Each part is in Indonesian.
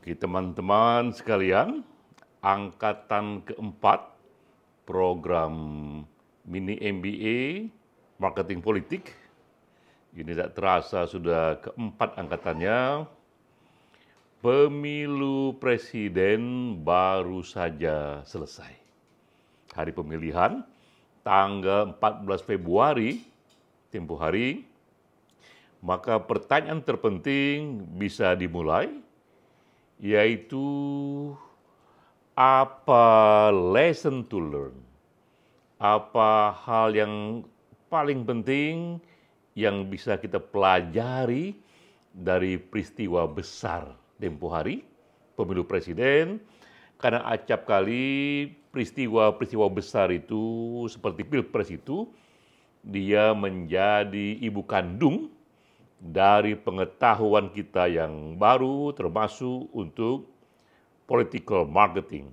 Oke teman-teman sekalian, angkatan keempat program mini MBA Marketing Politik. Ini tak terasa sudah keempat angkatannya. Pemilu presiden baru saja selesai. Hari pemilihan tanggal 14 Februari tempo hari maka pertanyaan terpenting bisa dimulai yaitu apa lesson to learn, apa hal yang paling penting yang bisa kita pelajari dari peristiwa besar tempo hari, pemilu presiden, karena acap kali peristiwa-peristiwa besar itu seperti pilpres itu, dia menjadi ibu kandung dari pengetahuan kita yang baru termasuk untuk political marketing.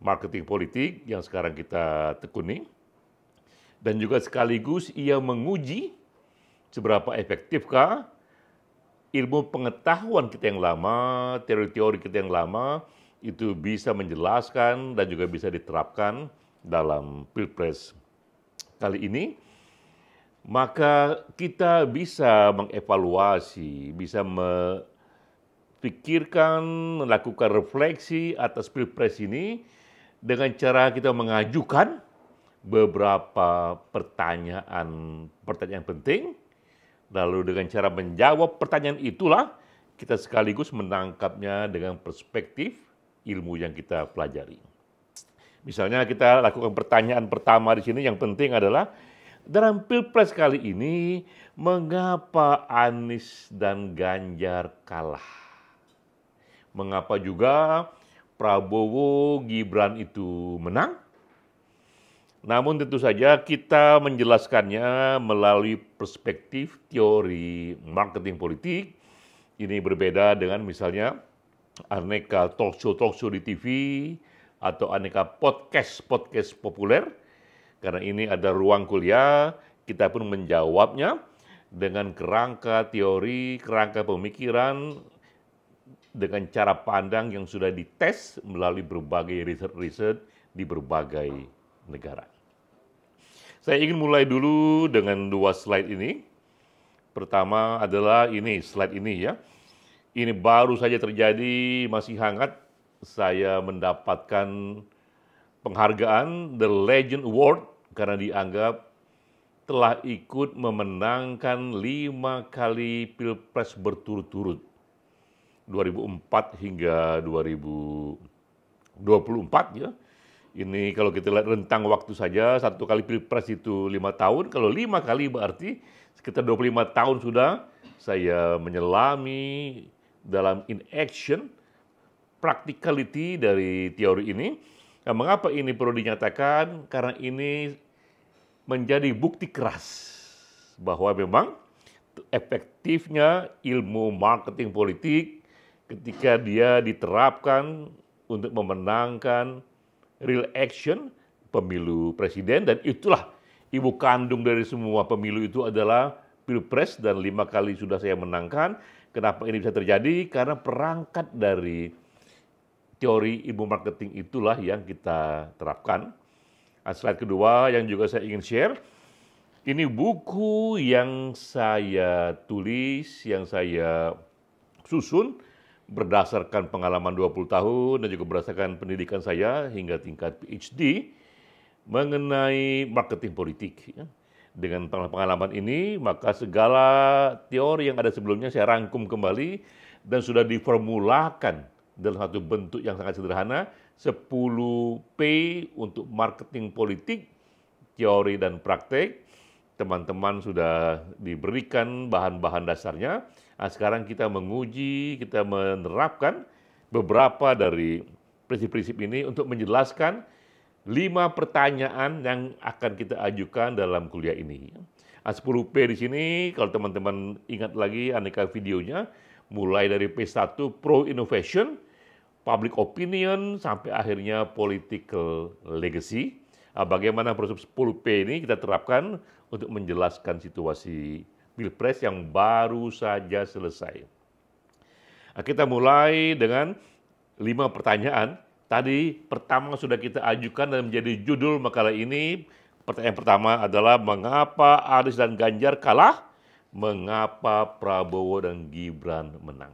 Marketing politik yang sekarang kita tekuni dan juga sekaligus ia menguji seberapa efektifkah ilmu pengetahuan kita yang lama, teori-teori kita yang lama itu bisa menjelaskan dan juga bisa diterapkan dalam Pilpres kali ini maka kita bisa mengevaluasi, bisa memikirkan, melakukan refleksi atas pilpres ini dengan cara kita mengajukan beberapa pertanyaan-pertanyaan penting, lalu dengan cara menjawab pertanyaan itulah kita sekaligus menangkapnya dengan perspektif ilmu yang kita pelajari. Misalnya kita lakukan pertanyaan pertama di sini yang penting adalah dalam pilpres kali ini, mengapa Anies dan Ganjar kalah? Mengapa juga Prabowo Gibran itu menang? Namun tentu saja kita menjelaskannya melalui perspektif teori marketing politik. Ini berbeda dengan misalnya aneka talk show di TV atau aneka podcast-podcast populer karena ini ada ruang kuliah, kita pun menjawabnya dengan kerangka teori, kerangka pemikiran, dengan cara pandang yang sudah dites melalui berbagai riset-riset di berbagai negara. Saya ingin mulai dulu dengan dua slide ini. Pertama adalah ini, slide ini ya. Ini baru saja terjadi, masih hangat. Saya mendapatkan penghargaan The Legend Award karena dianggap telah ikut memenangkan lima kali pilpres berturut-turut 2004 hingga 2024 ya. Ini kalau kita lihat rentang waktu saja satu kali pilpres itu lima tahun. Kalau lima kali berarti sekitar 25 tahun sudah saya menyelami dalam in action practicality dari teori ini. Nah, mengapa ini perlu dinyatakan? Karena ini menjadi bukti keras bahwa memang efektifnya ilmu marketing politik ketika dia diterapkan untuk memenangkan real action pemilu presiden dan itulah ibu kandung dari semua pemilu itu adalah pilpres dan lima kali sudah saya menangkan. Kenapa ini bisa terjadi? Karena perangkat dari teori ilmu marketing itulah yang kita terapkan Nah, slide kedua yang juga saya ingin share, ini buku yang saya tulis, yang saya susun berdasarkan pengalaman 20 tahun dan juga berdasarkan pendidikan saya hingga tingkat PhD mengenai marketing politik. Ya. Dengan pengalaman ini, maka segala teori yang ada sebelumnya saya rangkum kembali dan sudah diformulakan dalam satu bentuk yang sangat sederhana 10P untuk marketing politik, teori dan praktek. Teman-teman sudah diberikan bahan-bahan dasarnya. Nah, sekarang kita menguji, kita menerapkan beberapa dari prinsip-prinsip ini untuk menjelaskan lima pertanyaan yang akan kita ajukan dalam kuliah ini. 10P nah, di sini, kalau teman-teman ingat lagi aneka videonya, mulai dari P1 Pro Innovation, public opinion sampai akhirnya political legacy. Ah, bagaimana proses 10P ini kita terapkan untuk menjelaskan situasi Pilpres yang baru saja selesai. Ah, kita mulai dengan lima pertanyaan. Tadi pertama sudah kita ajukan dan menjadi judul makalah ini. Pertanyaan pertama adalah mengapa Aris dan Ganjar kalah? Mengapa Prabowo dan Gibran menang?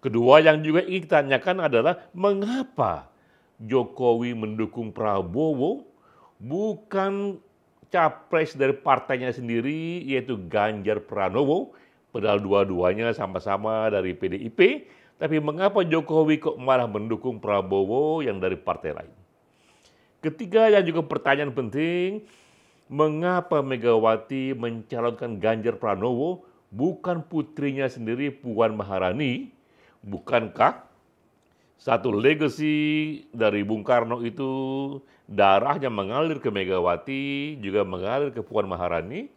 Kedua yang juga ingin ditanyakan adalah mengapa Jokowi mendukung Prabowo bukan capres dari partainya sendiri yaitu Ganjar Pranowo padahal dua-duanya sama-sama dari PDIP tapi mengapa Jokowi kok malah mendukung Prabowo yang dari partai lain? Ketiga yang juga pertanyaan penting, mengapa Megawati mencalonkan Ganjar Pranowo bukan putrinya sendiri Puan Maharani Bukankah satu legacy dari Bung Karno itu darahnya mengalir ke Megawati, juga mengalir ke Puan Maharani.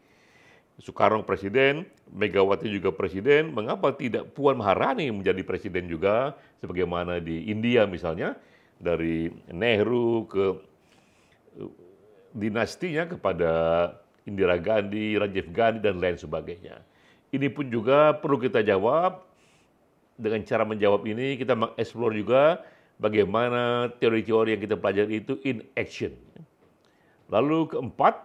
Soekarno presiden, Megawati juga presiden. Mengapa tidak Puan Maharani menjadi presiden juga, sebagaimana di India misalnya, dari Nehru ke uh, dinastinya kepada Indira Gandhi, Rajiv Gandhi, dan lain sebagainya. Ini pun juga perlu kita jawab dengan cara menjawab ini kita mengeksplor juga bagaimana teori-teori yang kita pelajari itu in action. Lalu keempat,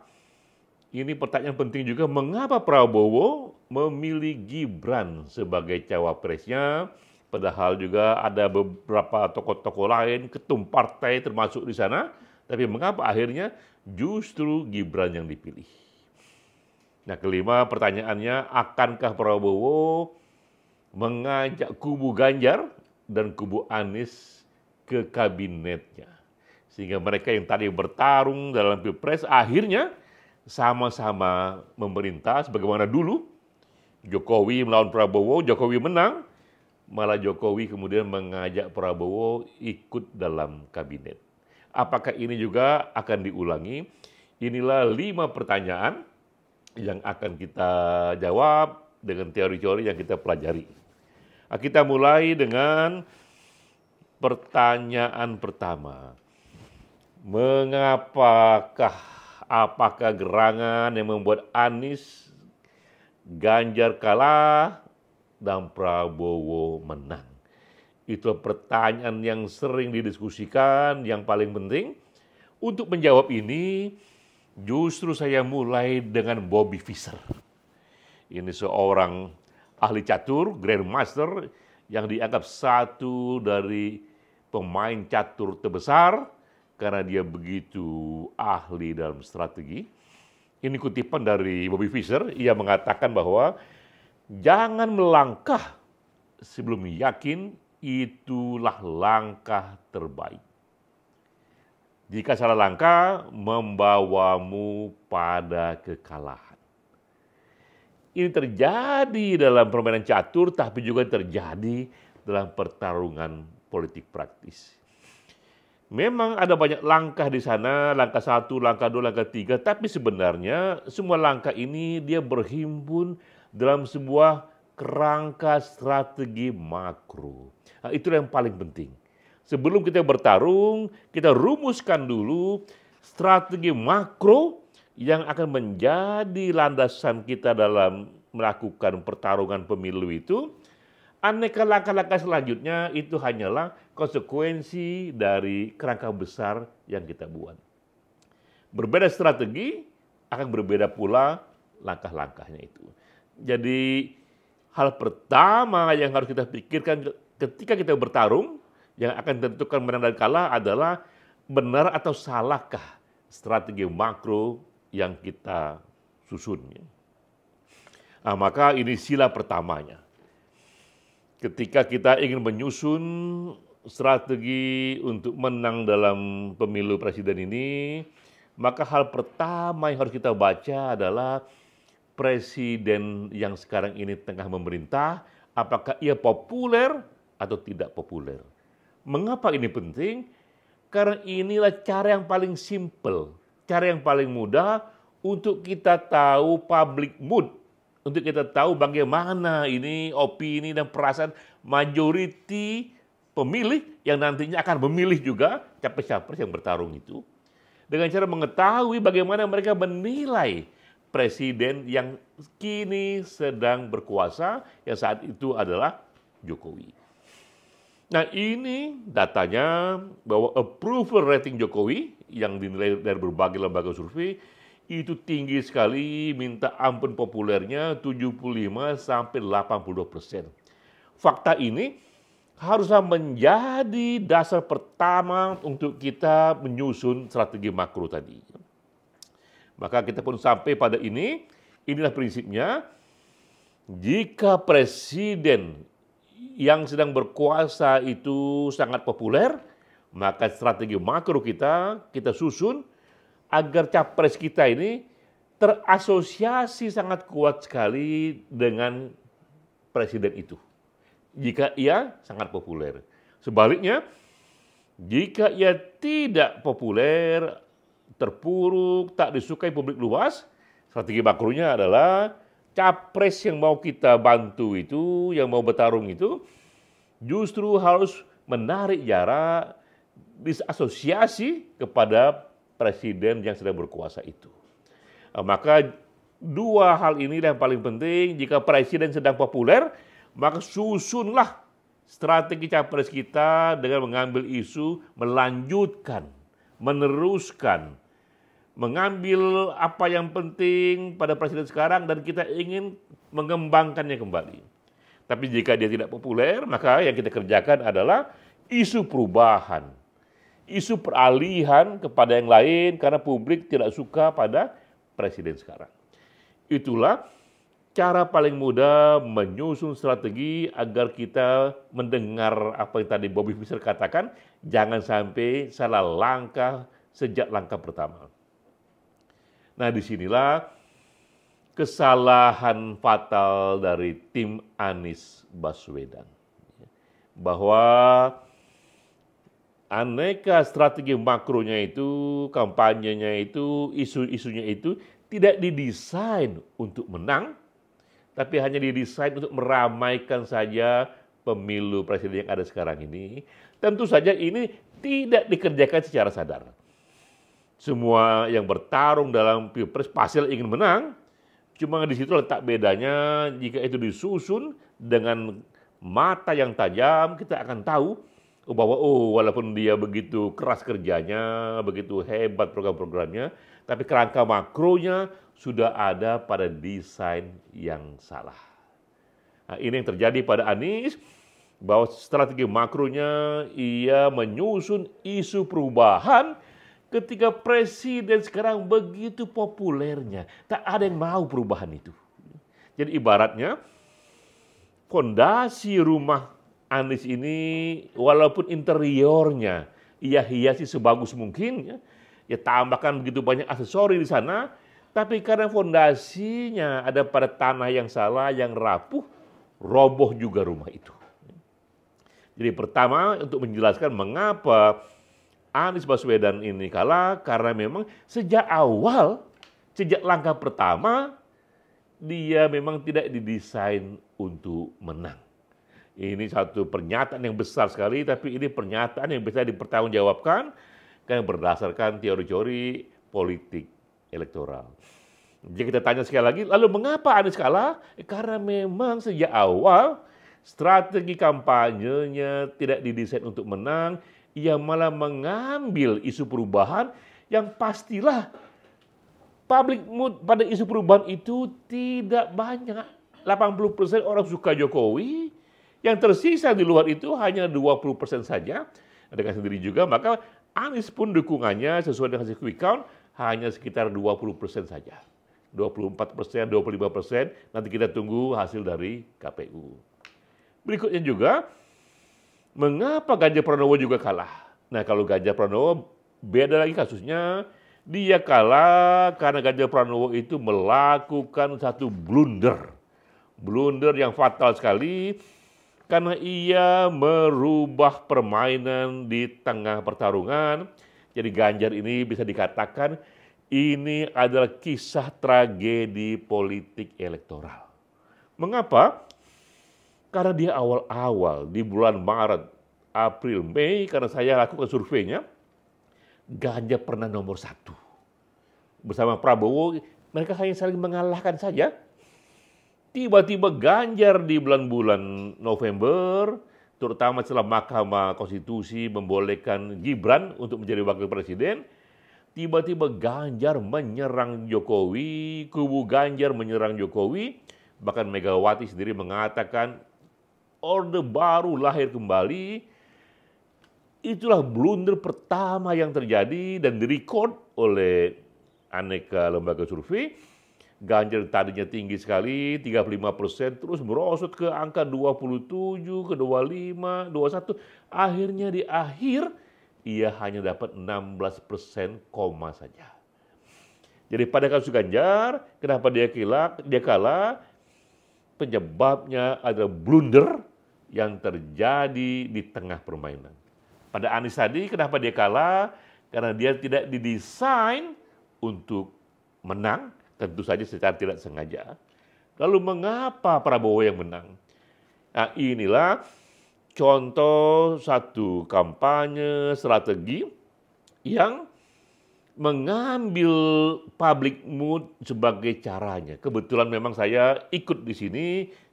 ini pertanyaan penting juga mengapa Prabowo memilih Gibran sebagai cawapresnya padahal juga ada beberapa tokoh-tokoh lain ketum partai termasuk di sana tapi mengapa akhirnya justru Gibran yang dipilih. Nah, kelima pertanyaannya akankah Prabowo mengajak kubu Ganjar dan kubu Anies ke kabinetnya. Sehingga mereka yang tadi bertarung dalam Pilpres akhirnya sama-sama memerintah sebagaimana dulu Jokowi melawan Prabowo, Jokowi menang, malah Jokowi kemudian mengajak Prabowo ikut dalam kabinet. Apakah ini juga akan diulangi? Inilah lima pertanyaan yang akan kita jawab dengan teori-teori yang kita pelajari. Ah, kita mulai dengan pertanyaan pertama. Mengapakah apakah gerangan yang membuat Anies Ganjar kalah dan Prabowo menang? Itu pertanyaan yang sering didiskusikan, yang paling penting. Untuk menjawab ini, justru saya mulai dengan Bobby Fischer. Ini seorang ahli catur, grandmaster, yang dianggap satu dari pemain catur terbesar karena dia begitu ahli dalam strategi. Ini kutipan dari Bobby Fischer, ia mengatakan bahwa jangan melangkah sebelum yakin itulah langkah terbaik. Jika salah langkah membawamu pada kekalahan. Ini terjadi dalam permainan catur, tapi juga terjadi dalam pertarungan politik praktis. Memang ada banyak langkah di sana, langkah satu, langkah dua, langkah tiga, tapi sebenarnya semua langkah ini dia berhimpun dalam sebuah kerangka strategi makro. Nah, itulah yang paling penting. Sebelum kita bertarung, kita rumuskan dulu strategi makro yang akan menjadi landasan kita dalam melakukan pertarungan pemilu itu, aneka langkah-langkah selanjutnya itu hanyalah konsekuensi dari kerangka besar yang kita buat. Berbeda strategi, akan berbeda pula langkah-langkahnya itu. Jadi hal pertama yang harus kita pikirkan ketika kita bertarung yang akan tentukan menang dan kalah adalah benar atau salahkah strategi makro yang kita susun. Ya. Nah, maka ini sila pertamanya. Ketika kita ingin menyusun strategi untuk menang dalam pemilu presiden ini, maka hal pertama yang harus kita baca adalah presiden yang sekarang ini tengah memerintah, apakah ia populer atau tidak populer. Mengapa ini penting? Karena inilah cara yang paling simpel cara yang paling mudah untuk kita tahu public mood, untuk kita tahu bagaimana ini opini dan perasaan majority pemilih yang nantinya akan memilih juga capres-capres yang bertarung itu dengan cara mengetahui bagaimana mereka menilai presiden yang kini sedang berkuasa yang saat itu adalah Jokowi. Nah ini datanya bahwa approval rating Jokowi yang dinilai dari berbagai lembaga survei itu tinggi sekali, minta ampun populernya 75 sampai 82 persen. Fakta ini haruslah menjadi dasar pertama untuk kita menyusun strategi makro tadi. Maka kita pun sampai pada ini, inilah prinsipnya, jika presiden yang sedang berkuasa itu sangat populer, maka strategi makro kita kita susun agar capres kita ini terasosiasi sangat kuat sekali dengan presiden itu. Jika ia sangat populer. Sebaliknya, jika ia tidak populer, terpuruk, tak disukai publik luas, strategi makronya adalah capres yang mau kita bantu itu, yang mau bertarung itu, justru harus menarik jarak disasosiasi kepada presiden yang sedang berkuasa itu. Eh, maka dua hal ini yang paling penting. Jika presiden sedang populer, maka susunlah strategi capres kita dengan mengambil isu melanjutkan, meneruskan, mengambil apa yang penting pada presiden sekarang dan kita ingin mengembangkannya kembali. Tapi jika dia tidak populer, maka yang kita kerjakan adalah isu perubahan, isu peralihan kepada yang lain karena publik tidak suka pada presiden sekarang. Itulah cara paling mudah menyusun strategi agar kita mendengar apa yang tadi Bobby Fischer katakan, jangan sampai salah langkah sejak langkah pertama. Nah, disinilah kesalahan fatal dari tim Anies Baswedan. Bahwa aneka strategi makronya itu, kampanyenya itu, isu-isunya itu tidak didesain untuk menang, tapi hanya didesain untuk meramaikan saja pemilu presiden yang ada sekarang ini. Tentu saja ini tidak dikerjakan secara sadar semua yang bertarung dalam pilpres pasti ingin menang. Cuma di situ letak bedanya jika itu disusun dengan mata yang tajam kita akan tahu oh, bahwa oh walaupun dia begitu keras kerjanya, begitu hebat program-programnya, tapi kerangka makronya sudah ada pada desain yang salah. Nah, ini yang terjadi pada Anies bahwa strategi makronya ia menyusun isu perubahan ketika presiden sekarang begitu populernya, tak ada yang mau perubahan itu. Jadi ibaratnya fondasi rumah Anies ini walaupun interiornya ia hiasi sebagus mungkin ya, ya tambahkan begitu banyak aksesori di sana, tapi karena fondasinya ada pada tanah yang salah, yang rapuh, roboh juga rumah itu. Jadi pertama untuk menjelaskan mengapa Anies Baswedan ini kalah karena memang sejak awal, sejak langkah pertama, dia memang tidak didesain untuk menang. Ini satu pernyataan yang besar sekali, tapi ini pernyataan yang bisa dipertanggungjawabkan karena berdasarkan teori-teori politik elektoral. Jadi kita tanya sekali lagi, lalu mengapa Anies kalah? Eh, karena memang sejak awal strategi kampanyenya tidak didesain untuk menang, ia malah mengambil isu perubahan yang pastilah public mood pada isu perubahan itu tidak banyak. 80% orang suka Jokowi, yang tersisa di luar itu hanya 20% saja. Dengan sendiri juga, maka Anies pun dukungannya sesuai dengan hasil quick count hanya sekitar 20% saja. 24 persen, 25 persen. Nanti kita tunggu hasil dari KPU. Berikutnya juga, Mengapa Ganjar Pranowo juga kalah? Nah kalau Ganjar Pranowo beda lagi kasusnya. Dia kalah karena Ganjar Pranowo itu melakukan satu blunder. Blunder yang fatal sekali karena ia merubah permainan di tengah pertarungan. Jadi Ganjar ini bisa dikatakan ini adalah kisah tragedi politik elektoral. Mengapa? Karena dia awal-awal di bulan Maret, April, Mei, karena saya lakukan surveinya, Ganjar pernah nomor satu. Bersama Prabowo, mereka hanya saling mengalahkan saja. Tiba-tiba Ganjar di bulan-bulan November, terutama setelah Mahkamah Konstitusi membolehkan Gibran untuk menjadi wakil presiden, tiba-tiba Ganjar menyerang Jokowi, kubu Ganjar menyerang Jokowi, bahkan Megawati sendiri mengatakan Orde Baru lahir kembali, itulah blunder pertama yang terjadi dan direkod oleh aneka lembaga survei. Ganjar tadinya tinggi sekali, 35 persen, terus merosot ke angka 27, ke 25, 21. Akhirnya di akhir, ia hanya dapat 16 persen koma saja. Jadi pada kasus Ganjar, kenapa dia kilak, dia kalah? penyebabnya adalah blunder yang terjadi di tengah permainan. Pada Anis tadi kenapa dia kalah? Karena dia tidak didesain untuk menang, tentu saja secara tidak sengaja. Lalu mengapa Prabowo yang menang? Nah inilah contoh satu kampanye strategi yang mengambil public mood sebagai caranya. Kebetulan memang saya ikut di sini,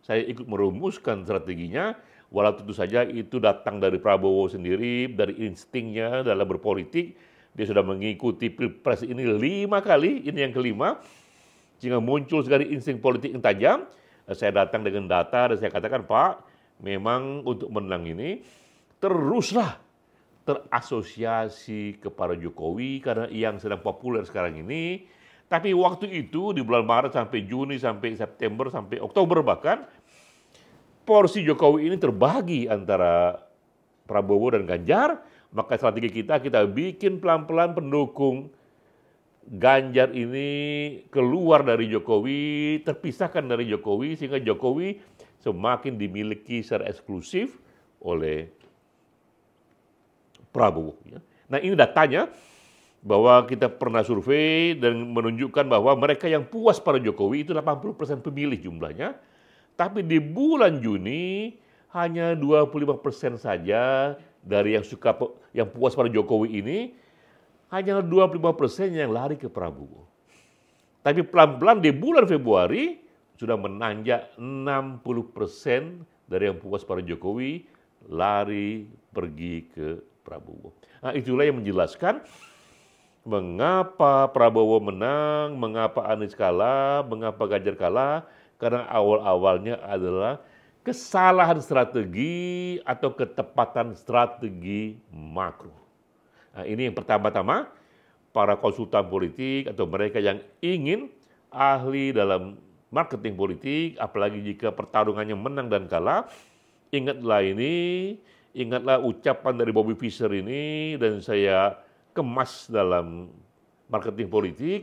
saya ikut merumuskan strateginya, walau tentu saja itu datang dari Prabowo sendiri, dari instingnya dalam berpolitik. Dia sudah mengikuti Pilpres ini lima kali, ini yang kelima, sehingga muncul sekali insting politik yang tajam. Saya datang dengan data dan saya katakan, Pak, memang untuk menang ini, teruslah terasosiasi kepada Jokowi karena yang sedang populer sekarang ini. Tapi waktu itu di bulan Maret sampai Juni sampai September sampai Oktober bahkan porsi Jokowi ini terbagi antara Prabowo dan Ganjar. Maka strategi kita kita bikin pelan-pelan pendukung Ganjar ini keluar dari Jokowi, terpisahkan dari Jokowi sehingga Jokowi semakin dimiliki secara eksklusif oleh Prabowo. Ya. Nah ini datanya bahwa kita pernah survei dan menunjukkan bahwa mereka yang puas pada Jokowi itu 80% pemilih jumlahnya, tapi di bulan Juni hanya 25% saja dari yang suka yang puas pada Jokowi ini hanya 25% yang lari ke Prabowo. Tapi pelan-pelan di bulan Februari sudah menanjak 60% dari yang puas pada Jokowi lari pergi ke Prabowo. Nah, itulah yang menjelaskan mengapa Prabowo menang, mengapa Anies kalah, mengapa Ganjar kalah, karena awal-awalnya adalah kesalahan strategi atau ketepatan strategi makro. Nah, ini yang pertama-tama para konsultan politik atau mereka yang ingin ahli dalam marketing politik, apalagi jika pertarungannya menang dan kalah, ingatlah ini ingatlah ucapan dari Bobby Fischer ini dan saya kemas dalam marketing politik.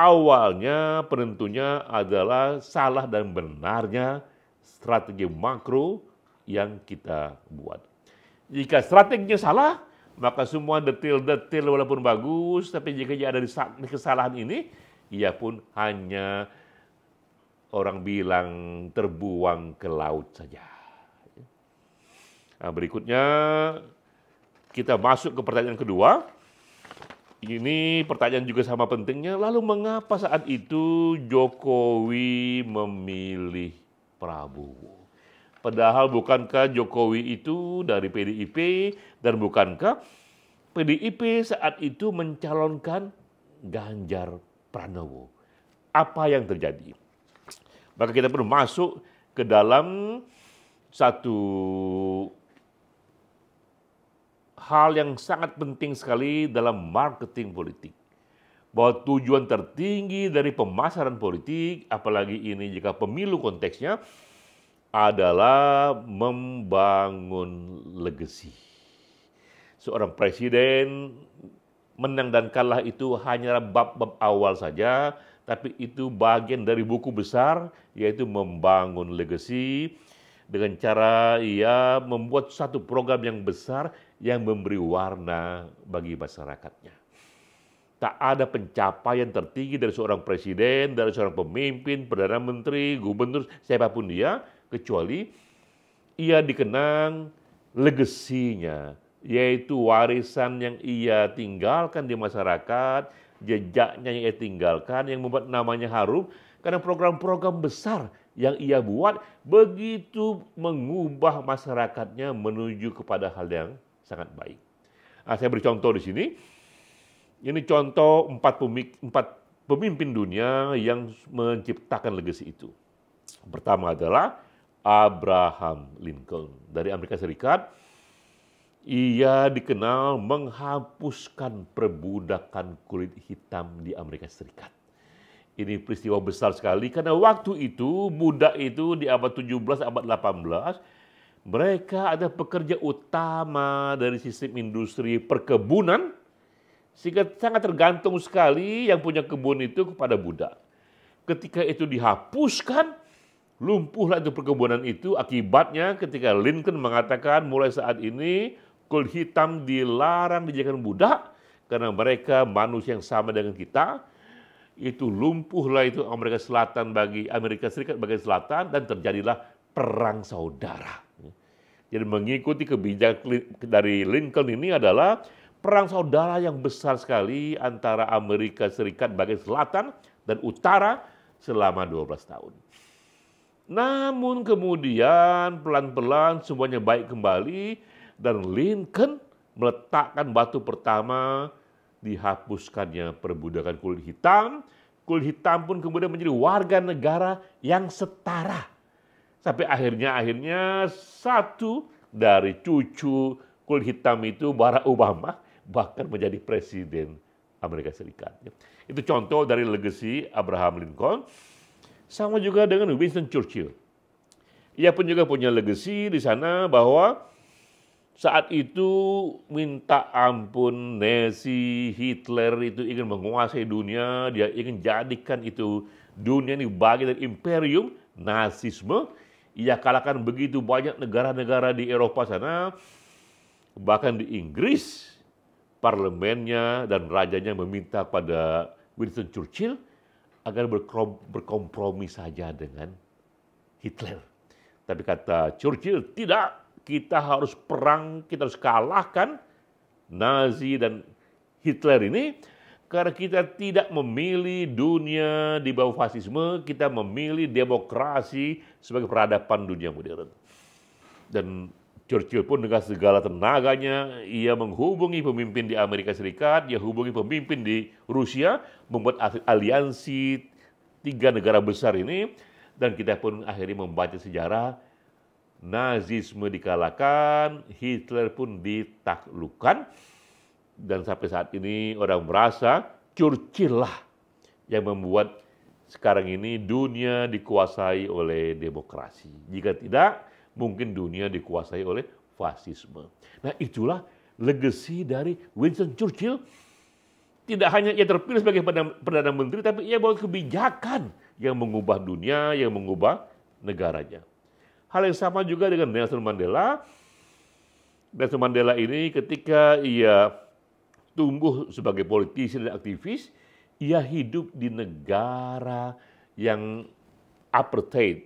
Awalnya penentunya adalah salah dan benarnya strategi makro yang kita buat. Jika strateginya salah, maka semua detail-detail walaupun bagus, tapi jika ada di kesalahan ini, ia pun hanya orang bilang terbuang ke laut saja. Nah, berikutnya kita masuk ke pertanyaan kedua. Ini pertanyaan juga sama pentingnya. Lalu mengapa saat itu Jokowi memilih Prabowo? Padahal bukankah Jokowi itu dari PDIP dan bukankah PDIP saat itu mencalonkan Ganjar Pranowo? Apa yang terjadi? Maka kita perlu masuk ke dalam satu hal yang sangat penting sekali dalam marketing politik. Bahwa tujuan tertinggi dari pemasaran politik, apalagi ini jika pemilu konteksnya, adalah membangun legasi. Seorang presiden menang dan kalah itu hanya bab-bab awal saja, tapi itu bagian dari buku besar, yaitu membangun legasi dengan cara ia membuat satu program yang besar yang memberi warna bagi masyarakatnya. Tak ada pencapaian tertinggi dari seorang presiden, dari seorang pemimpin, perdana menteri, gubernur, siapapun dia, kecuali ia dikenang legasinya, yaitu warisan yang ia tinggalkan di masyarakat, jejaknya yang ia tinggalkan, yang membuat namanya harum, karena program-program besar yang ia buat begitu mengubah masyarakatnya menuju kepada hal yang sangat baik. Nah, saya beri contoh di sini. Ini contoh empat, pemik empat pemimpin dunia yang menciptakan legasi itu. Pertama adalah Abraham Lincoln dari Amerika Serikat. Ia dikenal menghapuskan perbudakan kulit hitam di Amerika Serikat. Ini peristiwa besar sekali karena waktu itu budak itu di abad 17, abad 18 mereka ada pekerja utama dari sistem industri perkebunan, sehingga sangat tergantung sekali yang punya kebun itu kepada budak. Ketika itu dihapuskan, lumpuhlah itu perkebunan itu. Akibatnya ketika Lincoln mengatakan mulai saat ini kul hitam dilarang dijadikan budak, karena mereka manusia yang sama dengan kita, itu lumpuhlah itu Amerika Selatan bagi Amerika Serikat bagi Selatan dan terjadilah perang saudara. Jadi mengikuti kebijakan dari Lincoln ini adalah perang saudara yang besar sekali antara Amerika Serikat bagian selatan dan utara selama 12 tahun. Namun kemudian pelan-pelan semuanya baik kembali dan Lincoln meletakkan batu pertama dihapuskannya perbudakan kulit hitam. Kulit hitam pun kemudian menjadi warga negara yang setara sampai akhirnya akhirnya satu dari cucu kulit hitam itu Barack Obama bahkan menjadi presiden Amerika Serikat. Itu contoh dari legasi Abraham Lincoln. Sama juga dengan Winston Churchill. Ia pun juga punya legasi di sana bahwa saat itu minta ampun Nazi Hitler itu ingin menguasai dunia, dia ingin jadikan itu dunia ini bagian dari imperium Nazisme ia kalahkan begitu banyak negara-negara di Eropa sana, bahkan di Inggris, parlemennya dan rajanya meminta pada Winston Churchill agar berkompromi saja dengan Hitler. Tapi kata Churchill, tidak, kita harus perang, kita harus kalahkan Nazi dan Hitler ini karena kita tidak memilih dunia di bawah fasisme, kita memilih demokrasi sebagai peradaban dunia modern. Dan Churchill pun dengan segala tenaganya, ia menghubungi pemimpin di Amerika Serikat, ia hubungi pemimpin di Rusia, membuat aliansi tiga negara besar ini, dan kita pun akhirnya membaca sejarah Nazisme dikalahkan, Hitler pun ditaklukkan, dan sampai saat ini orang merasa Churchill lah yang membuat sekarang ini dunia dikuasai oleh demokrasi. Jika tidak, mungkin dunia dikuasai oleh fasisme. Nah itulah legasi dari Winston Churchill. Tidak hanya ia terpilih sebagai Perdana Menteri, tapi ia buat kebijakan yang mengubah dunia, yang mengubah negaranya. Hal yang sama juga dengan Nelson Mandela. Nelson Mandela ini ketika ia tumbuh sebagai politisi dan aktivis, ia hidup di negara yang apartheid,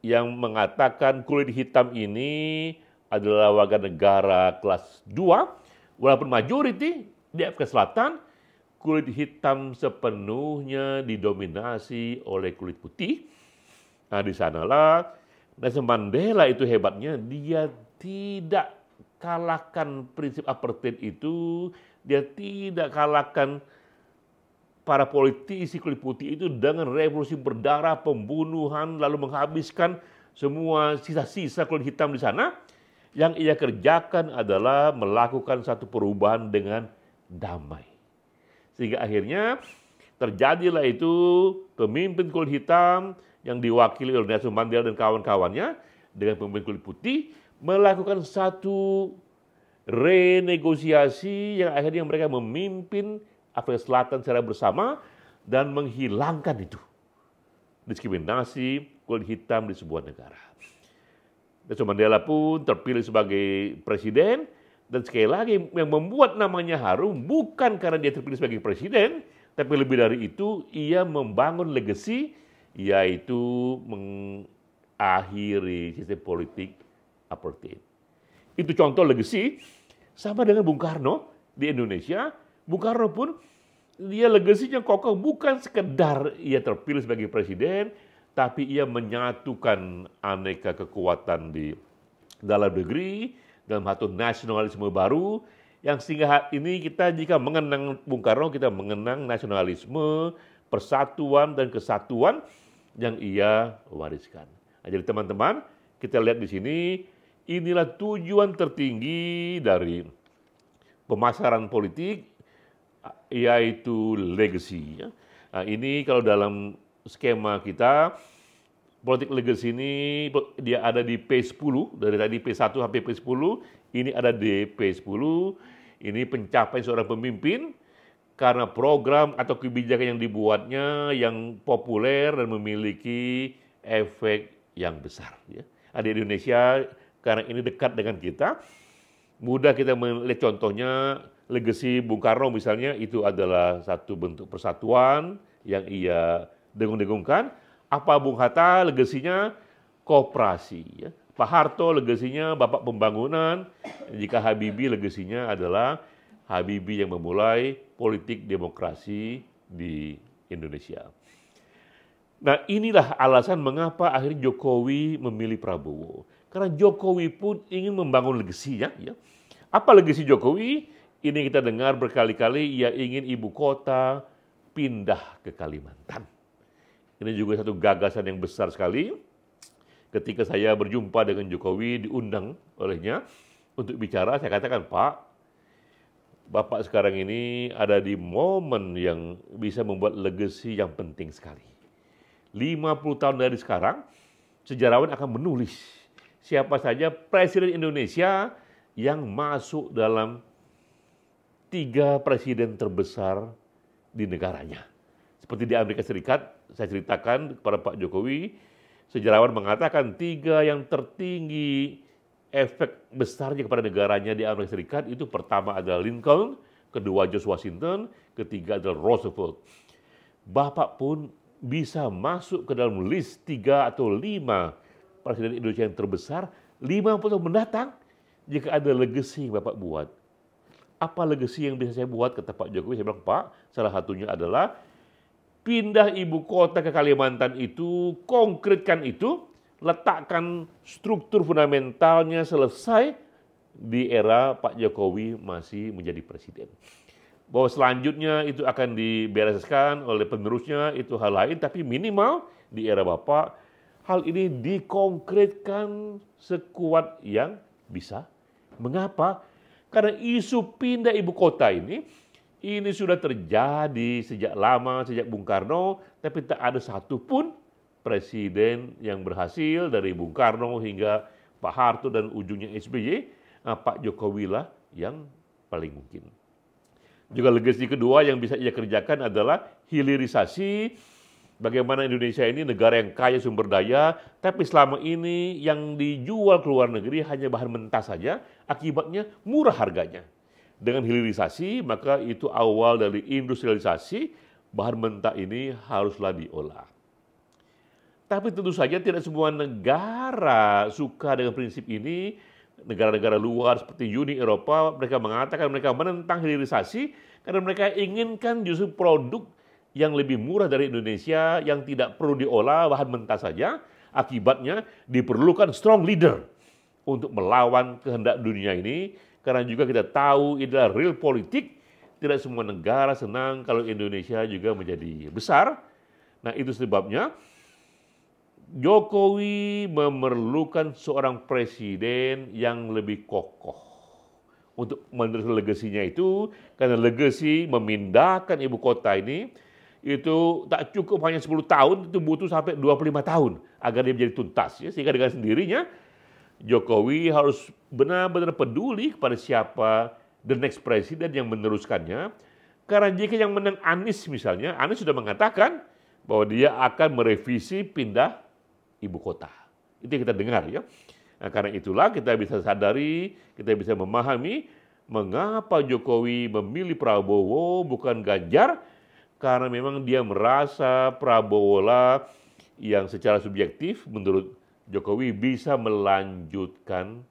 yang mengatakan kulit hitam ini adalah warga negara kelas 2, walaupun majority di Afrika Selatan, kulit hitam sepenuhnya didominasi oleh kulit putih. Nah, di sanalah Nelson Mandela itu hebatnya, dia tidak kalahkan prinsip apartheid itu dia tidak kalahkan para politisi kulit putih itu dengan revolusi berdarah, pembunuhan, lalu menghabiskan semua sisa-sisa kulit hitam di sana. Yang ia kerjakan adalah melakukan satu perubahan dengan damai. Sehingga akhirnya terjadilah itu pemimpin kulit hitam yang diwakili oleh Nelson Mandela dan kawan-kawannya dengan pemimpin kulit putih melakukan satu renegosiasi yang akhirnya mereka memimpin Afrika Selatan secara bersama dan menghilangkan itu diskriminasi kulit hitam di sebuah negara. Nelson Mandela pun terpilih sebagai presiden dan sekali lagi yang membuat namanya harum bukan karena dia terpilih sebagai presiden, tapi lebih dari itu ia membangun legasi yaitu mengakhiri sistem politik apartheid. Itu contoh legasi sama dengan Bung Karno di Indonesia, Bung Karno pun dia legasinya kokoh bukan sekedar ia terpilih sebagai presiden, tapi ia menyatukan aneka kekuatan di dalam negeri dalam satu nasionalisme baru yang sehingga hari ini kita jika mengenang Bung Karno kita mengenang nasionalisme, persatuan dan kesatuan yang ia wariskan. Nah, jadi teman-teman, kita lihat di sini Inilah tujuan tertinggi dari pemasaran politik, yaitu legacy. Ya. Nah, ini kalau dalam skema kita, politik legacy ini dia ada di P10, dari tadi P1 sampai P10, ini ada di P10, ini pencapaian seorang pemimpin, karena program atau kebijakan yang dibuatnya yang populer dan memiliki efek yang besar. Ya. di Indonesia karena ini dekat dengan kita. Mudah kita melihat contohnya legasi Bung Karno misalnya itu adalah satu bentuk persatuan yang ia dengung-dengungkan. Apa Bung Hatta legasinya kooperasi. Ya. Pak Harto legasinya Bapak Pembangunan. Jika Habibie legasinya adalah Habibie yang memulai politik demokrasi di Indonesia. Nah inilah alasan mengapa akhirnya Jokowi memilih Prabowo karena Jokowi pun ingin membangun legasinya. Ya. Apa legasi Jokowi? Ini kita dengar berkali-kali ia ingin ibu kota pindah ke Kalimantan. Ini juga satu gagasan yang besar sekali. Ketika saya berjumpa dengan Jokowi, diundang olehnya untuk bicara, saya katakan, Pak, Bapak sekarang ini ada di momen yang bisa membuat legasi yang penting sekali. 50 tahun dari sekarang, sejarawan akan menulis siapa saja presiden Indonesia yang masuk dalam tiga presiden terbesar di negaranya. Seperti di Amerika Serikat, saya ceritakan kepada Pak Jokowi, sejarawan mengatakan tiga yang tertinggi efek besarnya kepada negaranya di Amerika Serikat itu pertama adalah Lincoln, kedua George Washington, ketiga adalah Roosevelt. Bapak pun bisa masuk ke dalam list tiga atau lima presiden Indonesia yang terbesar 50 tahun mendatang jika ada legasi yang Bapak buat. Apa legasi yang bisa saya buat? Kata Pak Jokowi, saya bilang, Pak, salah satunya adalah pindah ibu kota ke Kalimantan itu, konkretkan itu, letakkan struktur fundamentalnya selesai di era Pak Jokowi masih menjadi presiden. Bahwa selanjutnya itu akan dibereskan oleh penerusnya, itu hal lain, tapi minimal di era Bapak hal ini dikonkretkan sekuat yang bisa. Mengapa? Karena isu pindah ibu kota ini, ini sudah terjadi sejak lama, sejak Bung Karno, tapi tak ada satu pun presiden yang berhasil dari Bung Karno hingga Pak Harto dan ujungnya SBY, nah, Pak Jokowi lah yang paling mungkin. Juga legasi kedua yang bisa ia kerjakan adalah hilirisasi bagaimana Indonesia ini negara yang kaya sumber daya, tapi selama ini yang dijual ke luar negeri hanya bahan mentah saja, akibatnya murah harganya. Dengan hilirisasi, maka itu awal dari industrialisasi, bahan mentah ini haruslah diolah. Tapi tentu saja tidak semua negara suka dengan prinsip ini. Negara-negara luar seperti Uni Eropa, mereka mengatakan mereka menentang hilirisasi karena mereka inginkan justru produk yang lebih murah dari Indonesia yang tidak perlu diolah bahan mentah saja. Akibatnya diperlukan strong leader untuk melawan kehendak dunia ini karena juga kita tahu ini adalah real politik tidak semua negara senang kalau Indonesia juga menjadi besar. Nah, itu sebabnya Jokowi memerlukan seorang presiden yang lebih kokoh untuk menerus legasinya itu karena legasi memindahkan ibu kota ini itu tak cukup hanya 10 tahun, itu butuh sampai 25 tahun agar dia menjadi tuntas. Ya. Sehingga dengan sendirinya Jokowi harus benar-benar peduli kepada siapa the next presiden yang meneruskannya. Karena jika yang menang Anies misalnya, Anies sudah mengatakan bahwa dia akan merevisi pindah ibu kota. Itu yang kita dengar ya. Nah, karena itulah kita bisa sadari, kita bisa memahami mengapa Jokowi memilih Prabowo bukan Ganjar karena memang dia merasa Prabowo lah yang secara subjektif menurut Jokowi bisa melanjutkan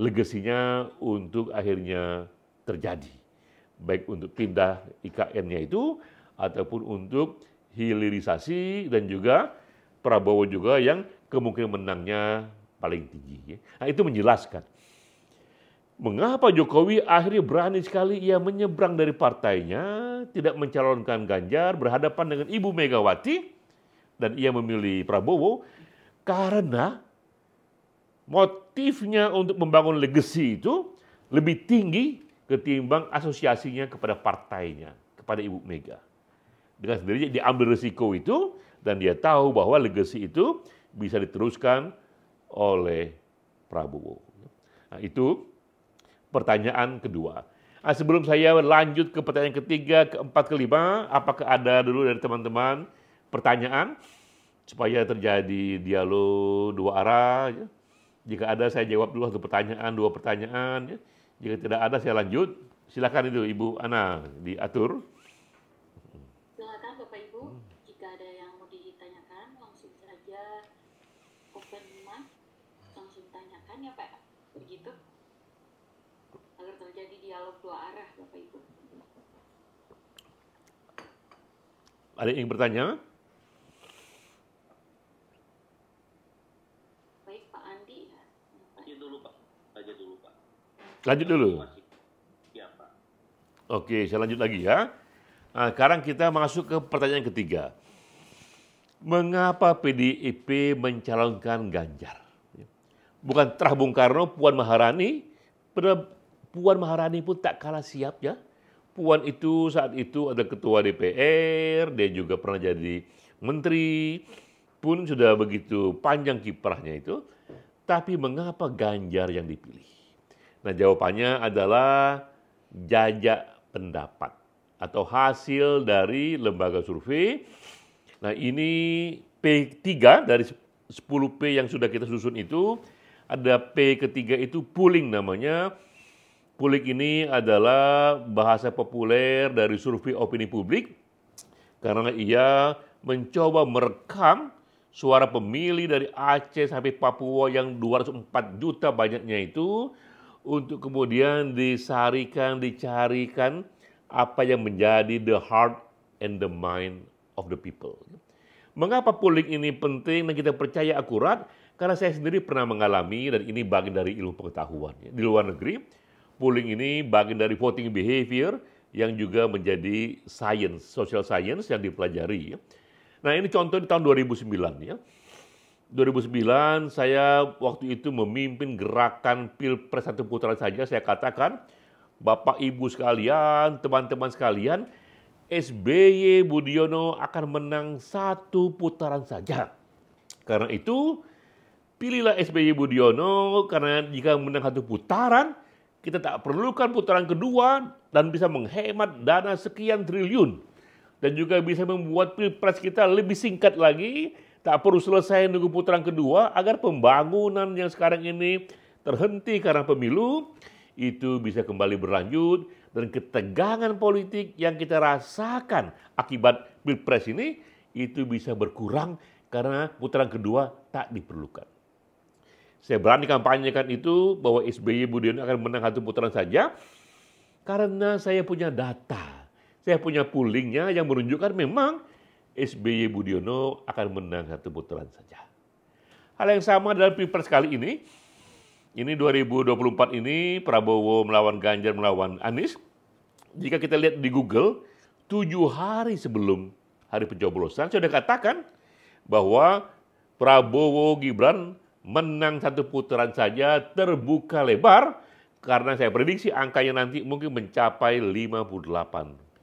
legasinya untuk akhirnya terjadi. Baik untuk pindah IKN-nya itu ataupun untuk hilirisasi dan juga Prabowo juga yang kemungkinan menangnya paling tinggi. Nah, itu menjelaskan. Mengapa Jokowi akhirnya berani sekali ia menyeberang dari partainya, tidak mencalonkan Ganjar, berhadapan dengan Ibu Megawati, dan ia memilih Prabowo? Karena motifnya untuk membangun legasi itu lebih tinggi ketimbang asosiasinya kepada partainya, kepada Ibu Mega. Dengan sendirinya diambil ambil risiko itu, dan dia tahu bahwa legasi itu bisa diteruskan oleh Prabowo. Nah, itu pertanyaan kedua. Nah, sebelum saya lanjut ke pertanyaan ketiga, keempat, kelima, apakah ada dulu dari teman-teman pertanyaan supaya terjadi dialog dua arah? Ya. Jika ada saya jawab dulu satu pertanyaan, dua pertanyaan. Ya. Jika tidak ada saya lanjut. Silakan itu Ibu Ana diatur. dialog dua arah, Bapak Ibu. Ada yang bertanya? Baik Pak Andi. Lanjut dulu Pak. Lanjut dulu Pak. Lanjut dulu. Ya, Pak. Oke, saya lanjut lagi ya. Nah, sekarang kita masuk ke pertanyaan ketiga. Mengapa PDIP mencalonkan Ganjar? Bukan Terah Bung Karno, Puan Maharani, Puan Maharani pun tak kalah siap ya. Puan itu saat itu ada ketua DPR, dia juga pernah jadi menteri, pun sudah begitu panjang kiprahnya itu. Tapi mengapa Ganjar yang dipilih? Nah jawabannya adalah jajak pendapat atau hasil dari lembaga survei. Nah ini P3 dari 10P yang sudah kita susun itu, ada P ketiga itu pooling namanya, Pulik ini adalah bahasa populer dari survei opini publik karena ia mencoba merekam suara pemilih dari Aceh sampai Papua yang 204 juta banyaknya itu untuk kemudian disarikan, dicarikan apa yang menjadi the heart and the mind of the people. Mengapa pulik ini penting dan kita percaya akurat? Karena saya sendiri pernah mengalami dan ini bagian dari ilmu pengetahuan. Di luar negeri, Polling ini bagian dari voting behavior yang juga menjadi science, social science yang dipelajari. Ya. Nah ini contoh di tahun 2009 ya. 2009 saya waktu itu memimpin gerakan Pilpres satu putaran saja. Saya katakan, Bapak Ibu sekalian, teman-teman sekalian, SBY Budiono akan menang satu putaran saja. Karena itu, pilihlah SBY Budiono karena jika menang satu putaran, kita tak perlukan putaran kedua dan bisa menghemat dana sekian triliun. Dan juga bisa membuat pilpres kita lebih singkat lagi, tak perlu selesai nunggu putaran kedua agar pembangunan yang sekarang ini terhenti karena pemilu itu bisa kembali berlanjut dan ketegangan politik yang kita rasakan akibat pilpres ini itu bisa berkurang karena putaran kedua tak diperlukan. Saya berani kampanyekan itu bahwa SBY Budiono akan menang satu putaran saja karena saya punya data. Saya punya poolingnya yang menunjukkan memang SBY Budiono akan menang satu putaran saja. Hal yang sama dalam Pilpres kali ini, ini 2024 ini Prabowo melawan Ganjar melawan Anies. Jika kita lihat di Google, tujuh hari sebelum hari pencoblosan sudah katakan bahwa Prabowo Gibran menang satu putaran saja terbuka lebar karena saya prediksi angkanya nanti mungkin mencapai 58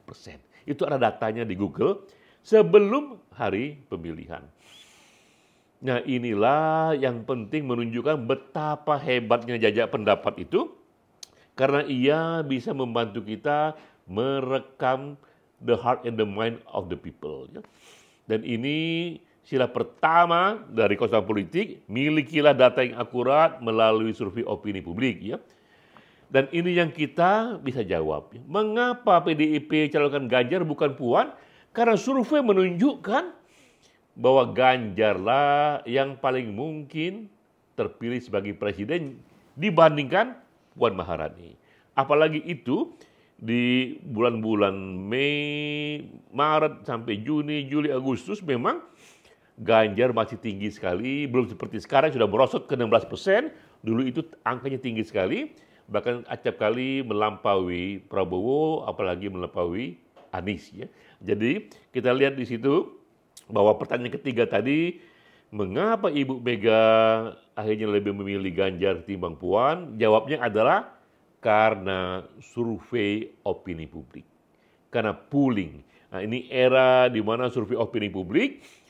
persen. Itu ada datanya di Google sebelum hari pemilihan. Nah inilah yang penting menunjukkan betapa hebatnya jajak pendapat itu karena ia bisa membantu kita merekam the heart and the mind of the people. Ya. Dan ini Sila pertama dari kosong politik, milikilah data yang akurat melalui survei opini publik. Ya. Dan ini yang kita bisa jawab. Ya. Mengapa PDIP calonkan Ganjar bukan Puan? Karena survei menunjukkan bahwa Ganjarlah yang paling mungkin terpilih sebagai presiden dibandingkan Puan Maharani. Apalagi itu di bulan-bulan Mei, Maret sampai Juni, Juli, Agustus memang Ganjar masih tinggi sekali, belum seperti sekarang sudah merosot ke 16 persen. Dulu itu angkanya tinggi sekali, bahkan acap kali melampaui Prabowo, apalagi melampaui Anies. Ya. Jadi kita lihat di situ bahwa pertanyaan ketiga tadi, mengapa Ibu Mega akhirnya lebih memilih Ganjar ketimbang Puan? Jawabnya adalah karena survei opini publik, karena pooling. Nah ini era di mana survei opini publik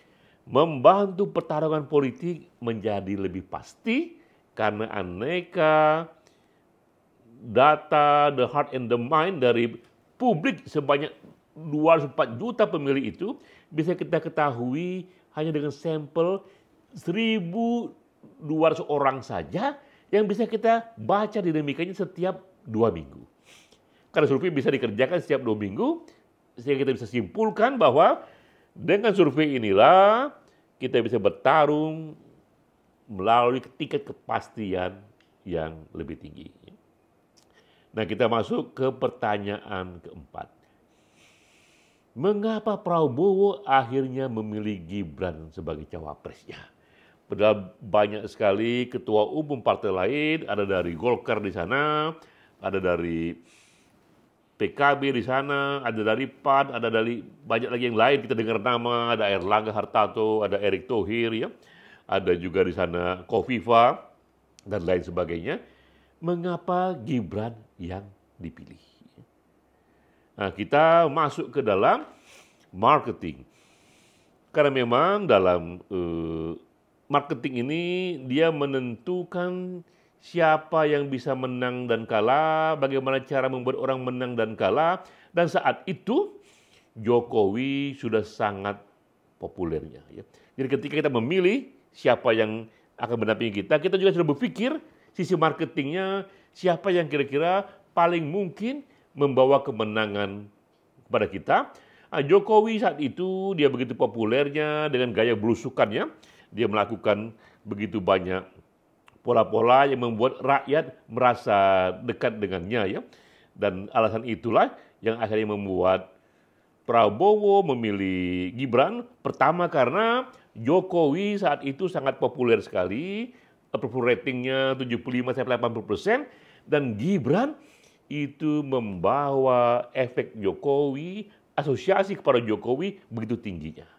membantu pertarungan politik menjadi lebih pasti karena aneka data the heart and the mind dari publik sebanyak 24 juta pemilih itu bisa kita ketahui hanya dengan sampel 1.200 orang saja yang bisa kita baca dinamikanya setiap dua minggu. Karena survei bisa dikerjakan setiap dua minggu, sehingga kita bisa simpulkan bahwa dengan survei inilah kita bisa bertarung melalui tingkat kepastian yang lebih tinggi. Nah, kita masuk ke pertanyaan keempat. Mengapa Prabowo akhirnya memilih Gibran sebagai cawapresnya? Padahal banyak sekali ketua umum partai lain, ada dari Golkar di sana, ada dari PKB di sana, ada dari PAN, ada dari banyak lagi yang lain. Kita dengar nama, ada Erlangga Hartato, ada Erick Thohir, ya. ada juga di sana Kofifa, dan lain sebagainya. Mengapa Gibran yang dipilih? Nah, kita masuk ke dalam marketing. Karena memang dalam uh, marketing ini dia menentukan siapa yang bisa menang dan kalah, bagaimana cara membuat orang menang dan kalah. Dan saat itu Jokowi sudah sangat populernya. Ya. Jadi ketika kita memilih siapa yang akan mendampingi kita, kita juga sudah berpikir sisi marketingnya siapa yang kira-kira paling mungkin membawa kemenangan kepada kita. Nah, Jokowi saat itu dia begitu populernya dengan gaya belusukannya, dia melakukan begitu banyak pola-pola yang membuat rakyat merasa dekat dengannya ya. Dan alasan itulah yang akhirnya membuat Prabowo memilih Gibran pertama karena Jokowi saat itu sangat populer sekali, approval ratingnya 75 sampai 80 persen dan Gibran itu membawa efek Jokowi, asosiasi kepada Jokowi begitu tingginya.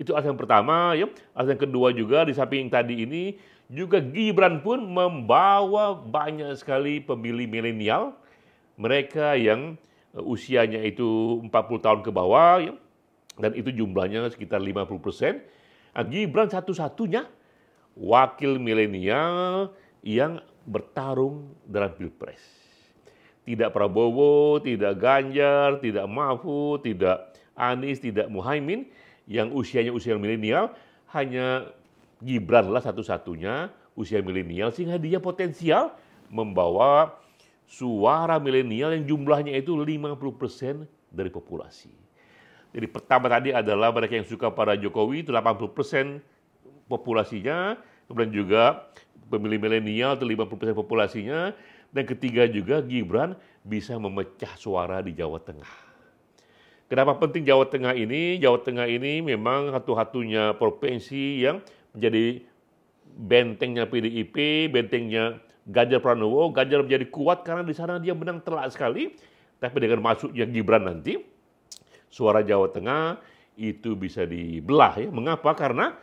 Itu alasan pertama, ya. Alasan kedua juga di samping tadi ini juga Gibran pun membawa banyak sekali pemilih milenial, mereka yang eh, usianya itu 40 tahun ke bawah, ya. dan itu jumlahnya sekitar 50 persen. Nah, Gibran satu-satunya wakil milenial yang bertarung dalam pilpres. Tidak Prabowo, tidak Ganjar, tidak Mahfud, tidak Anies, tidak Muhaimin yang usianya usia milenial hanya Gibran Gibranlah satu-satunya usia milenial sehingga dia potensial membawa suara milenial yang jumlahnya itu 50% dari populasi. Jadi pertama tadi adalah mereka yang suka pada Jokowi itu 80% populasinya, kemudian juga pemilih milenial itu 50% populasinya, dan ketiga juga Gibran bisa memecah suara di Jawa Tengah. Kenapa penting Jawa Tengah ini? Jawa Tengah ini memang satu-satunya provinsi yang menjadi bentengnya PDIP, bentengnya Ganjar Pranowo, Ganjar menjadi kuat karena di sana dia menang telak sekali. Tapi dengan masuknya Gibran nanti, suara Jawa Tengah itu bisa dibelah ya. Mengapa? Karena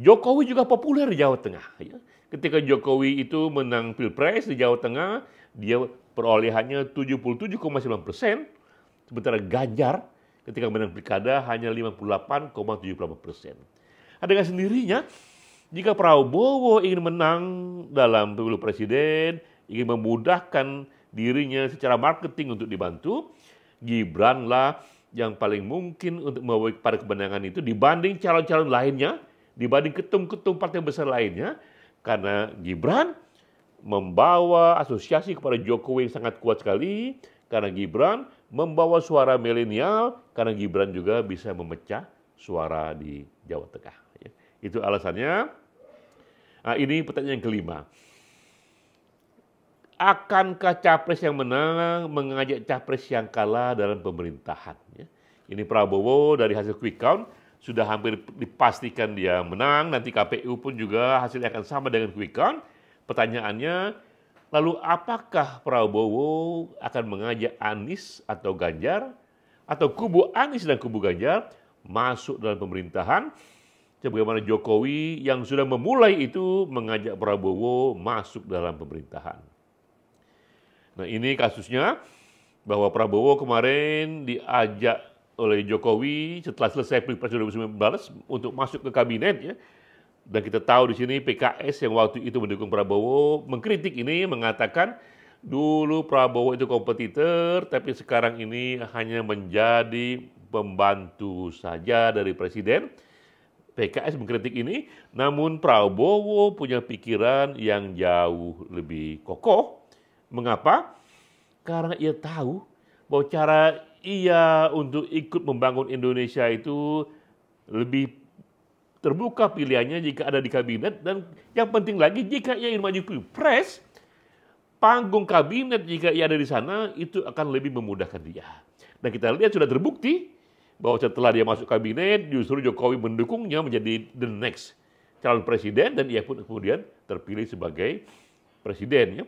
Jokowi juga populer di Jawa Tengah. Ya. Ketika Jokowi itu menang pilpres di Jawa Tengah, dia perolehannya 77,9 persen. Sementara Ganjar ketika menang pilkada hanya 58,78 persen dengan sendirinya jika Prabowo ingin menang dalam pemilu presiden, ingin memudahkan dirinya secara marketing untuk dibantu, Gibran lah yang paling mungkin untuk membawa pada kebenangan itu dibanding calon-calon lainnya, dibanding ketum-ketum partai besar lainnya, karena Gibran membawa asosiasi kepada Jokowi yang sangat kuat sekali, karena Gibran membawa suara milenial, karena Gibran juga bisa memecah suara di Jawa Tengah. Itu alasannya. Nah, ini pertanyaan yang kelima. Akankah capres yang menang mengajak capres yang kalah dalam pemerintahan? Ya. Ini Prabowo dari hasil quick count sudah hampir dipastikan dia menang. Nanti KPU pun juga hasilnya akan sama dengan quick count. Pertanyaannya, lalu apakah Prabowo akan mengajak Anies atau Ganjar atau kubu Anies dan kubu Ganjar masuk dalam pemerintahan? sebagaimana Jokowi yang sudah memulai itu mengajak Prabowo masuk dalam pemerintahan. Nah, ini kasusnya bahwa Prabowo kemarin diajak oleh Jokowi setelah selesai Pilpres 2019 untuk masuk ke kabinet ya. Dan kita tahu di sini PKS yang waktu itu mendukung Prabowo mengkritik ini mengatakan dulu Prabowo itu kompetitor tapi sekarang ini hanya menjadi pembantu saja dari presiden PKS mengkritik ini, namun Prabowo punya pikiran yang jauh lebih kokoh. Mengapa? Karena ia tahu bahwa cara ia untuk ikut membangun Indonesia itu lebih terbuka pilihannya jika ada di kabinet dan yang penting lagi jika ia ingin maju pilpres panggung kabinet jika ia ada di sana itu akan lebih memudahkan dia. Dan kita lihat sudah terbukti bahwa setelah dia masuk kabinet justru Jokowi mendukungnya menjadi the next calon presiden dan ia pun kemudian terpilih sebagai presiden ya.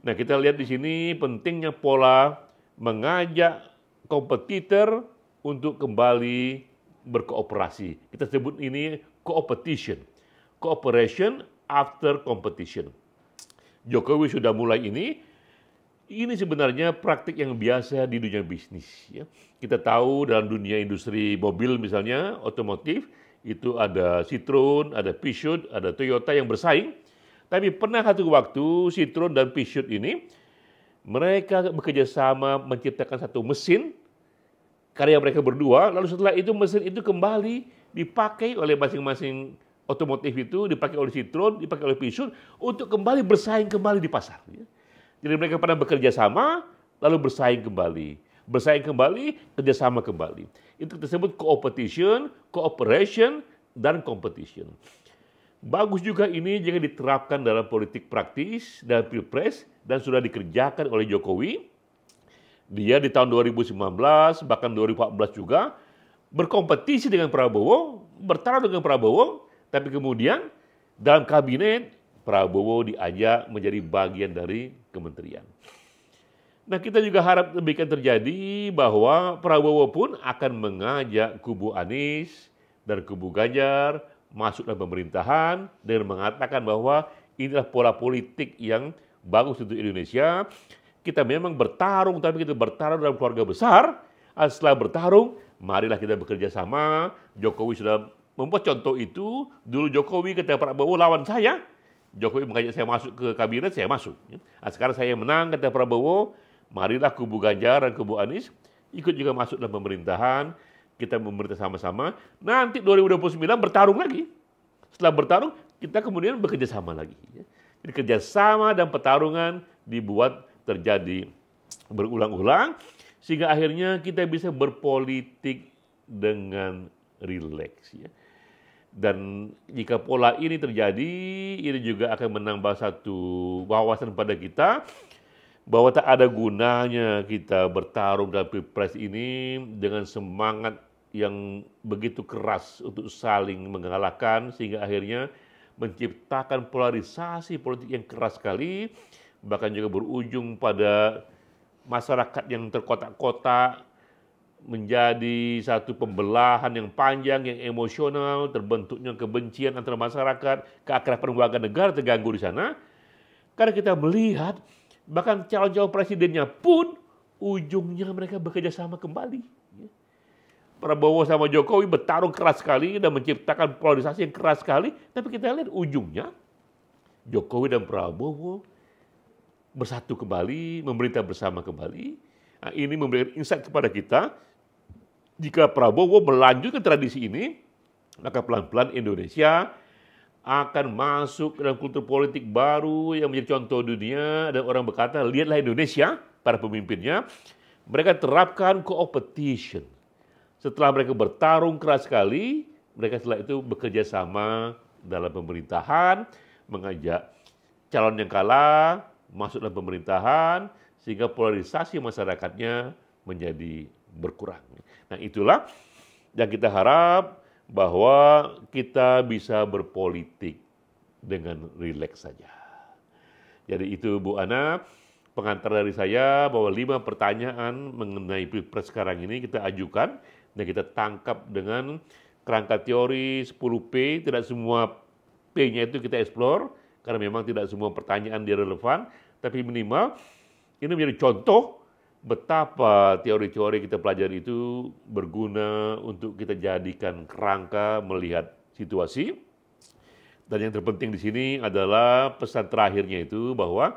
Nah, kita lihat di sini pentingnya pola mengajak kompetitor untuk kembali berkooperasi. Kita sebut ini competition Cooperation after competition. Jokowi sudah mulai ini ini sebenarnya praktik yang biasa di dunia bisnis. Ya. Kita tahu dalam dunia industri mobil misalnya, otomotif, itu ada Citroen, ada Peugeot, ada Toyota yang bersaing. Tapi pernah satu waktu Citroen dan Peugeot ini, mereka bekerja sama menciptakan satu mesin karya mereka berdua, lalu setelah itu mesin itu kembali dipakai oleh masing-masing otomotif itu, dipakai oleh Citroen, dipakai oleh Peugeot untuk kembali bersaing kembali di pasar. Ya. Jadi mereka pernah bekerja sama, lalu bersaing kembali. Bersaing kembali, kerjasama kembali. Itu tersebut competition, cooperation, dan competition. Bagus juga ini jika diterapkan dalam politik praktis, dan pilpres, dan sudah dikerjakan oleh Jokowi. Dia di tahun 2019, bahkan 2014 juga, berkompetisi dengan Prabowo, bertarung dengan Prabowo, tapi kemudian dalam kabinet Prabowo diajak menjadi bagian dari kementerian. Nah kita juga harap demikian terjadi bahwa Prabowo pun akan mengajak kubu Anies dan kubu Ganjar masuk dalam pemerintahan dengan mengatakan bahwa inilah pola politik yang bagus untuk Indonesia. Kita memang bertarung, tapi kita bertarung dalam keluarga besar. Ah, setelah bertarung, marilah kita bekerja sama. Jokowi sudah membuat contoh itu. Dulu Jokowi kata Prabowo lawan saya, Jokowi mengajak saya masuk ke kabinet, saya masuk. Ya. Nah, sekarang saya menang, kata Prabowo, marilah kubu Ganjar dan kubu Anies ikut juga masuk dalam pemerintahan, kita memerintah sama-sama. Nanti 2029 bertarung lagi. Setelah bertarung, kita kemudian bekerja sama lagi. Ya. Jadi kerjasama dan pertarungan dibuat terjadi berulang-ulang, sehingga akhirnya kita bisa berpolitik dengan rileks. Ya. Dan jika pola ini terjadi, ini juga akan menambah satu wawasan pada kita bahwa tak ada gunanya kita bertarung dalam pilpres ini dengan semangat yang begitu keras untuk saling mengalahkan sehingga akhirnya menciptakan polarisasi politik yang keras sekali bahkan juga berujung pada masyarakat yang terkotak-kotak menjadi satu pembelahan yang panjang, yang emosional, terbentuknya kebencian antara masyarakat, keakraban warga negara terganggu di sana. Karena kita melihat bahkan calon-calon presidennya pun ujungnya mereka bekerja sama kembali. Prabowo sama Jokowi bertarung keras sekali dan menciptakan polarisasi yang keras sekali, tapi kita lihat ujungnya Jokowi dan Prabowo bersatu kembali, memerintah bersama kembali. Nah, ini memberikan insight kepada kita jika Prabowo melanjutkan tradisi ini, maka pelan-pelan Indonesia akan masuk ke dalam kultur politik baru yang menjadi contoh dunia dan orang berkata, lihatlah Indonesia, para pemimpinnya, mereka terapkan cooperation. Setelah mereka bertarung keras sekali, mereka setelah itu bekerja sama dalam pemerintahan, mengajak calon yang kalah masuk dalam pemerintahan, sehingga polarisasi masyarakatnya menjadi berkurang. Nah itulah yang kita harap bahwa kita bisa berpolitik dengan rileks saja. Jadi itu Bu Ana, pengantar dari saya bahwa lima pertanyaan mengenai Pilpres sekarang ini kita ajukan dan kita tangkap dengan kerangka teori 10P, tidak semua P-nya itu kita explore, karena memang tidak semua pertanyaan dia relevan, tapi minimal ini menjadi contoh betapa teori-teori kita pelajari itu berguna untuk kita jadikan kerangka melihat situasi. Dan yang terpenting di sini adalah pesan terakhirnya itu bahwa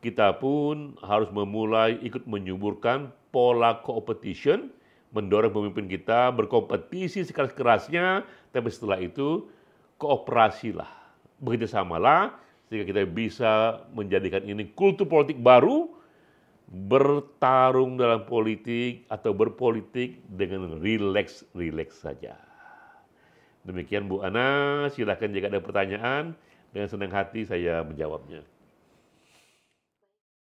kita pun harus memulai ikut menyuburkan pola competition, mendorong pemimpin kita berkompetisi sekeras-kerasnya, tapi setelah itu kooperasilah, bekerjasamalah, sehingga kita bisa menjadikan ini kultur politik baru bertarung dalam politik atau berpolitik dengan relax-relax saja. Demikian Bu Ana, silahkan jika ada pertanyaan, dengan senang hati saya menjawabnya.